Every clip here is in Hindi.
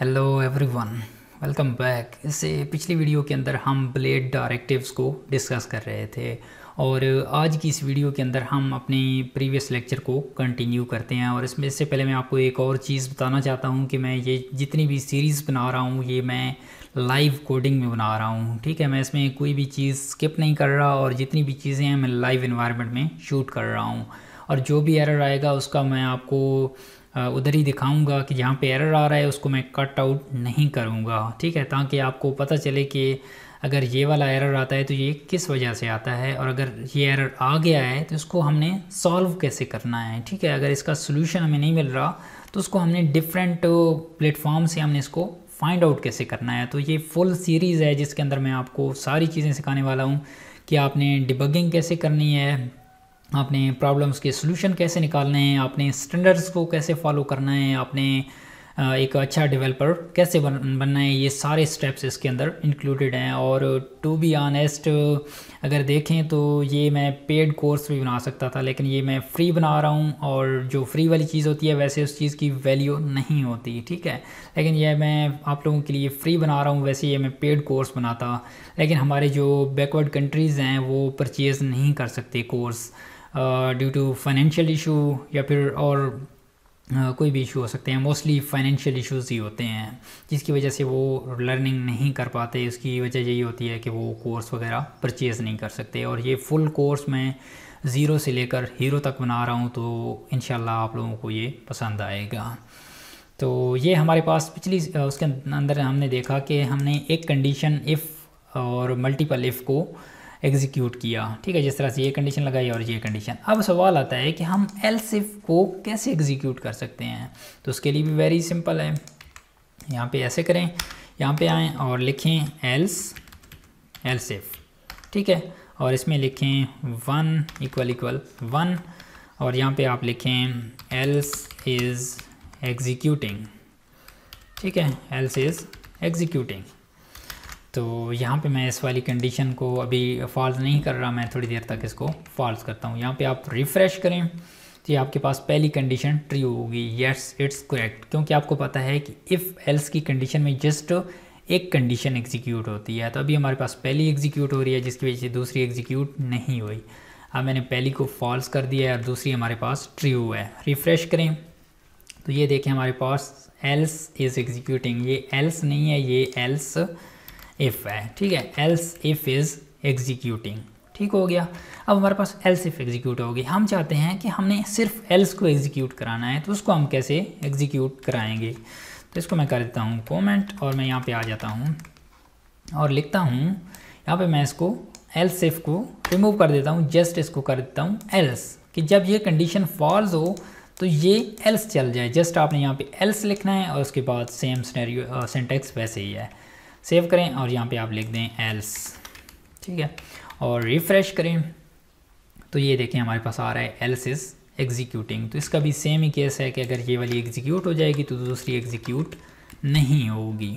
हेलो एवरीवन वेलकम बैक इससे पिछली वीडियो के अंदर हम ब्लेड डायरेक्टिव्स को डिस्कस कर रहे थे और आज की इस वीडियो के अंदर हम अपने प्रीवियस लेक्चर को कंटिन्यू करते हैं और इसमें इससे पहले मैं आपको एक और चीज़ बताना चाहता हूँ कि मैं ये जितनी भी सीरीज़ बना रहा हूँ ये मैं लाइव कोडिंग में बना रहा हूँ ठीक है मैं इसमें कोई भी चीज़ स्किप नहीं कर रहा और जितनी भी चीज़ें हैं मैं लाइव इन्वायरमेंट में शूट कर रहा हूँ और जो भी एरर आएगा उसका मैं आपको उधर ही दिखाऊंगा कि जहाँ पे एरर आ रहा है उसको मैं कट आउट नहीं करूँगा ठीक है ताकि आपको पता चले कि अगर ये वाला एरर आता है तो ये किस वजह से आता है और अगर ये एरर आ गया है तो इसको हमने सॉल्व कैसे करना है ठीक है अगर इसका सोल्यूशन हमें नहीं मिल रहा तो उसको हमने डिफरेंट प्लेटफॉर्म से हमने इसको फाइंड आउट कैसे करना है तो ये फुल सीरीज़ है जिसके अंदर मैं आपको सारी चीज़ें सिखाने वाला हूँ कि आपने डिबगिंग कैसे करनी है आपने प्रॉब्लम्स के सोल्यूशन कैसे निकालने हैं आपने स्टैंडर्ड्स को कैसे फॉलो करना है आपने एक अच्छा डेवलपर कैसे बन बनना है ये सारे स्टेप्स इसके अंदर इंक्लूडेड हैं और टू बी ऑनेस्ट अगर देखें तो ये मैं पेड कोर्स भी बना सकता था लेकिन ये मैं फ्री बना रहा हूँ और जो फ्री वाली चीज़ होती है वैसे उस चीज़ की वैल्यू नहीं होती ठीक है लेकिन यह मैं आप लोगों के लिए फ्री बना रहा हूँ वैसे ये मैं पेड कोर्स बनाता लेकिन हमारे जो बैकवर्ड कंट्रीज़ हैं वो परचेज़ नहीं कर सकते course due to financial issue या फिर और Uh, कोई भी इशू हो सकते हैं मोस्टली फाइनेंशियल इश्यूज ही होते हैं जिसकी वजह से वो लर्निंग नहीं कर पाते उसकी वजह यही होती है कि वो कोर्स वगैरह परचेज़ नहीं कर सकते और ये फुल कोर्स मैं ज़ीरो से लेकर हीरो तक बना रहा हूँ तो इन आप लोगों को ये पसंद आएगा तो ये हमारे पास पिछली उसके अंदर हमने देखा कि हमने एक कंडीशन इफ़ और मल्टीपल इफ़ को एग्जीक्यूट किया ठीक है जिस तरह से ये कंडीशन लगाई और ये कंडीशन अब सवाल आता है कि हम एल सिफ को कैसे एग्जीक्यूट कर सकते हैं तो उसके लिए भी वेरी सिंपल है यहाँ पे ऐसे करें यहाँ पे आएँ और लिखें एल्स एल सिफ ठीक है और इसमें लिखें वन इक्वल इक्वल वन और यहाँ पे आप लिखें एल्स इज़ एग्जीक्यूटिंग ठीक है एल्स इज़ एग्जीक्यूटिंग तो यहाँ पे मैं इस वाली कंडीशन को अभी फॉल्स नहीं कर रहा मैं थोड़ी देर तक इसको फॉल्स करता हूँ यहाँ पे आप रिफ़्रेश करें तो ये आपके पास पहली कंडीशन ट्री होगी येस इट्स करेक्ट क्योंकि आपको पता है कि इफ़ एल्स की कंडीशन में जस्ट एक कंडीशन एग्जीक्यूट होती है तो अभी हमारे पास पहली एग्जीक्यूट हो रही है जिसकी वजह से दूसरी एग्जीक्यूट नहीं हुई अब मैंने पहली को फॉल्स कर दिया है और दूसरी हमारे पास ट्री हुआ है रिफ़्रेश करें तो ये देखें हमारे पास एल्स इज़ एग्जीक्यूटिंग ये एल्स नहीं है ये एल्स इफ़ है ठीक है एल्स इफ़ इज़ एग्जीक्यूटिंग ठीक हो गया अब हमारे पास एल्स इफ एग्जीक्यूट होगी हम चाहते हैं कि हमने सिर्फ एल्स को एग्जीक्यूट कराना है तो उसको हम कैसे एग्जीक्यूट कराएंगे तो इसको मैं कर देता हूँ कॉमेंट और मैं यहाँ पे आ जाता हूँ और लिखता हूँ यहाँ पे मैं इसको एल्स इफ को रिमूव कर देता हूँ जस्ट इसको कर देता हूँ एल्स कि जब ये कंडीशन फॉल्स हो तो ये एल्स चल जाए जस्ट आपने यहाँ पे एल्स लिखना है और उसके बाद सेम स्नैरियो सेंटेक्स वैसे ही है सेव करें और यहाँ पे आप लिख दें एल्स ठीक है और रिफ़्रेश करें तो ये देखें हमारे पास आ रहा है एल्स इज़ एग्जीक्यूटिंग तो इसका भी सेम ही केस है कि अगर ये वाली एग्जीक्यूट हो जाएगी तो दूसरी एग्जीक्यूट नहीं होगी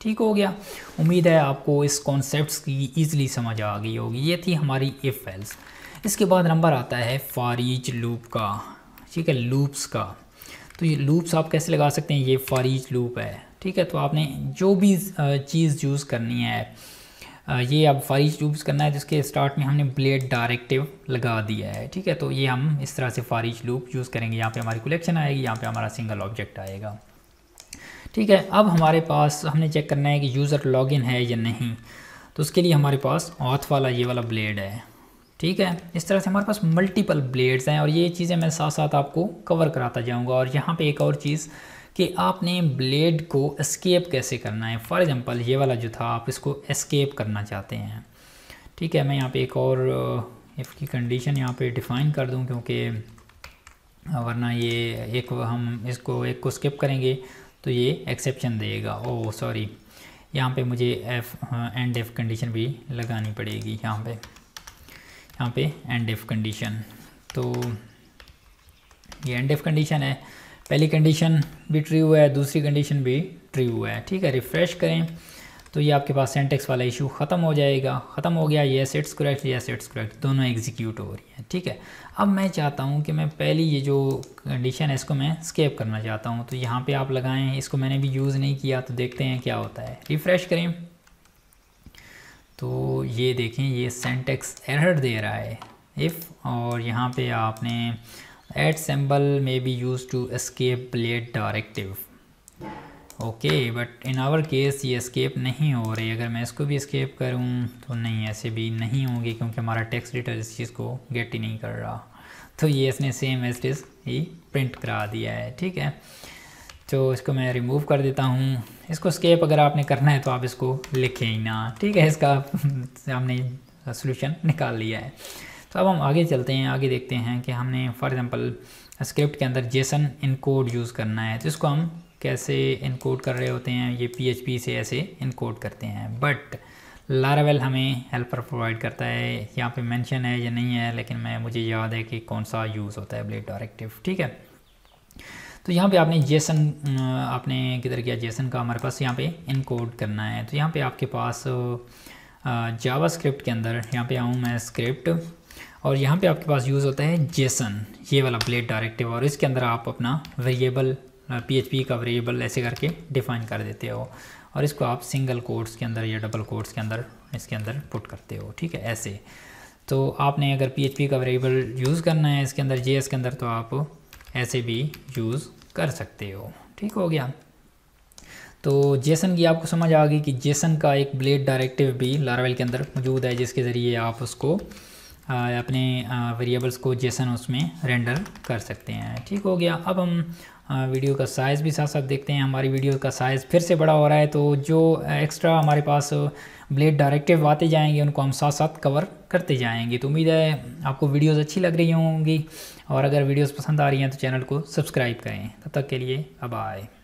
ठीक हो गया उम्मीद है आपको इस कॉन्सेप्ट की ईजिली समझ आ गई होगी ये थी हमारी इफ़ एल्स इसके बाद नंबर आता है फारीच लूप का ठीक है लूप्स का तो ये लूप्स आप कैसे लगा सकते हैं ये फारीच लूप है ठीक है तो आपने जो भी चीज़ यूज़ करनी है ये अब फारिज लूप्स करना है जिसके स्टार्ट में हमने ब्लेड डायरेक्टिव लगा दिया है ठीक है तो ये हम इस तरह से फारिश लूप यूज़ करेंगे यहाँ पे हमारी कलेक्शन आएगी यहाँ पे हमारा सिंगल ऑब्जेक्ट आएगा ठीक है अब हमारे पास हमने चेक करना है कि यूज़र लॉगिन है या नहीं तो उसके लिए हमारे पास ऑथ वाला ये वाला ब्लेड है ठीक है इस तरह से हमारे पास मल्टीपल ब्लेड्स हैं और ये चीज़ें मैं साथ साथ आपको कवर कराता जाऊँगा और यहाँ पर एक और चीज़ कि आपने ब्लेड को एस्केप कैसे करना है फॉर एग्ज़ाम्पल ये वाला जो था आप इसको एस्केप करना चाहते हैं ठीक है मैं यहाँ पे एक और इफ़ की कंडीशन यहाँ पे डिफ़ाइन कर दूँ क्योंकि वरना ये एक हम इसको एक को स्किप करेंगे तो ये एक्सेप्शन देगा ओ सॉरी यहाँ पे मुझे एफ एंड एफ कंडीशन भी लगानी पड़ेगी यहाँ पे यहाँ पे एंड एफ कंडीशन तो ये एंड एफ कंडीशन है पहली कंडीशन भी ट्री हुआ है दूसरी कंडीशन भी ट्री हुआ है ठीक है रिफ़्रेश करें तो ये आपके पास सेंटेक्स वाला इशू ख़त्म हो जाएगा ख़त्म हो गया ये सेट्स करेक्ट ये सेट्स करेक्ट दोनों एग्जीक्यूट हो रही हैं ठीक है अब मैं चाहता हूँ कि मैं पहली ये जो कंडीशन है इसको मैं स्केप करना चाहता हूँ तो यहाँ पे आप लगाएं इसको मैंने भी यूज़ नहीं किया तो देखते हैं क्या होता है रिफ़्रेश करें तो ये देखें ये सेंटेक्स एरर दे रहा है इफ़ और यहाँ पर आपने add symbol may be used to escape blade directive okay but in our case ये स्केप नहीं हो रही अगर मैं इसको भी इस्केप करूँ तो नहीं ऐसे भी नहीं होंगे क्योंकि हमारा टैक्स एडिटर इस चीज़ को गेट ही नहीं कर रहा तो ये इसने सेम एज डिस ही प्रिंट करा दिया है ठीक है तो इसको मैं रिमूव कर देता हूँ इसको स्केप अगर आपने करना है तो आप इसको लिखें ही ना ठीक है इसका आपने सोल्यूशन निकाल लिया है तो अब हम आगे चलते हैं आगे देखते हैं कि हमने फॉर एग्ज़ाम्पल स्क्रिप्ट के अंदर जेसन इनकोड यूज़ करना है तो इसको हम कैसे इनकोड कर रहे होते हैं ये पी से ऐसे इनकोड करते हैं बट लारावेल हमें हेल्पर प्रोवाइड करता है यहाँ पे मेंशन है या नहीं है लेकिन मैं मुझे याद है कि कौन सा यूज़ होता है ब्लेड डायरेक्टिव ठीक है तो यहाँ पे आपने जेसन आपने किधर किया जेसन का हमारे पास यहाँ पे इनकोड करना है तो यहाँ पे आपके पास जावा स्क्रिप्ट के अंदर यहाँ पे आऊँ मैं स्क्रिप्ट और यहाँ पे आपके पास यूज़ होता है जेसन ये वाला ब्लेड डायरेक्टिव और इसके अंदर आप अपना वेरिएबल पी का वेरिएबल ऐसे करके डिफाइन कर देते हो और इसको आप सिंगल कोड्स के अंदर या डबल कोड्स के अंदर इसके अंदर पुट करते हो ठीक है ऐसे तो आपने अगर पी का वेरिएबल यूज़ करना है इसके अंदर जे के अंदर तो आप ऐसे भी यूज़ कर सकते हो ठीक हो गया तो जेसन की आपको समझ आ गई कि जेसन का एक ब्लेड डायरेक्टिव भी लारावेल के अंदर मौजूद है जिसके ज़रिए आप उसको अपने वेरिएबल्स को जैसन उसमें रेंडर कर सकते हैं ठीक हो गया अब हम वीडियो का साइज़ भी साथ साथ देखते हैं हमारी वीडियो का साइज़ फिर से बड़ा हो रहा है तो जो एक्स्ट्रा हमारे पास ब्लेड डायरेक्टिव आते जाएंगे उनको हम साथ साथ कवर करते जाएंगे तो उम्मीद है आपको वीडियोस अच्छी लग रही होंगी और अगर वीडियोस पसंद आ रही हैं तो चैनल को सब्सक्राइब करें तब तक के लिए अब आए